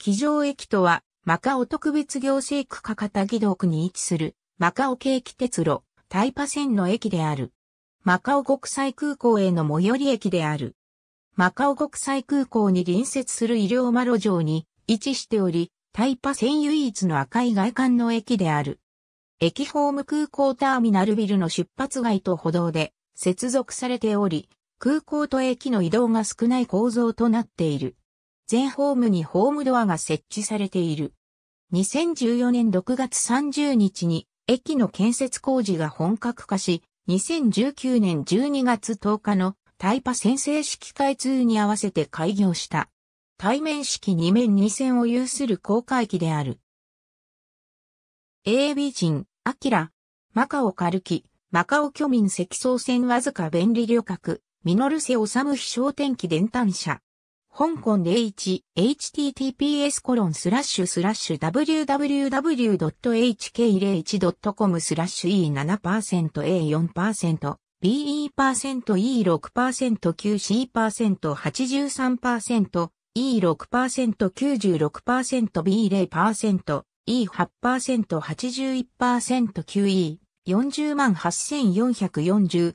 騎乗駅とは、マカオ特別行政区かた義道区に位置する、マカオ景気鉄路、タイパ線の駅である。マカオ国際空港への最寄り駅である。マカオ国際空港に隣接する医療マロ城に位置しており、タイパ線唯一の赤い外観の駅である。駅ホーム空港ターミナルビルの出発街と歩道で接続されており、空港と駅の移動が少ない構造となっている。全ホームにホームドアが設置されている。2014年6月30日に駅の建設工事が本格化し、2019年12月10日のタイパ先制式開通に合わせて開業した。対面式2面2線を有する公開機である。AB 人、アキラ、マカオカルキ、マカオ居民積層線わずか便利旅客、ミノルセオサム非商店機伝端車。香港で h https コロンスラッシュスラッシュ www.hk01.com スラッシュ e7%a4% BE%E6%QC%83% E6%96%B0%、E8%81%QE40 8440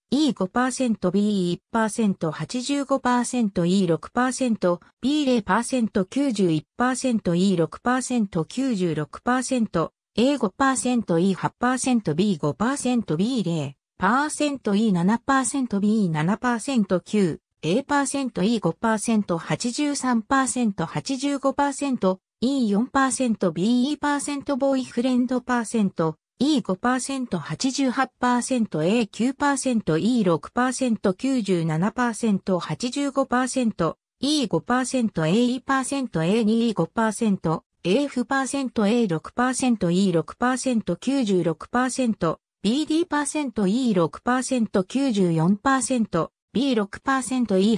E5%、B1%、85%、E6%、B0%、91%、E6%、96%、A5%、E8%、B5%、B0%、E7%、B7%、9%、A%、E5%、83%、85%、E4%、BE% ボーイフレンド E5%88%A9%E6%97%85%E5%、A2%、A2%、AF%、A6%、E6%、96%、BD%、E6%、94%、B6%、E8%、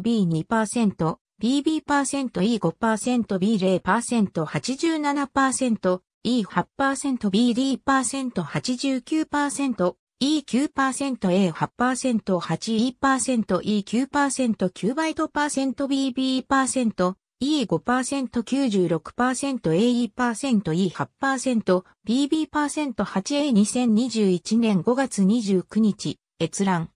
B2%、BB%、E5%、B0%、87%、E8%BD%89%、E9%A8%8E%E9%9 バイ %BB%、E5%96%AE%E8%、BB%8A2021 年5月29日、閲覧。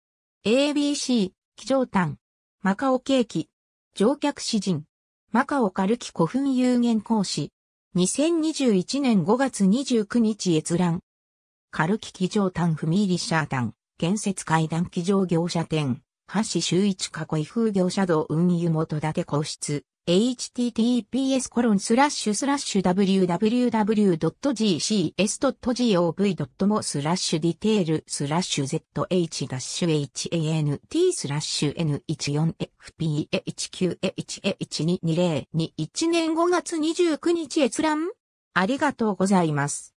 ABC、基上炭。マカオケーキ。乗客詩人。マカオカルキ古墳有限講師。2021年5月29日閲覧。カルキ機上端踏み入りシャータン、建設階段機上業者店、橋周一囲風業者道運輸元立て皇室、https コロンスラッシュスラッシュ www.gcs.gov.mo スラッシュディテールスラッシュ zh-han-t スラッシュ n14fphqh22021 年5月29日閲覧ありがとうございます。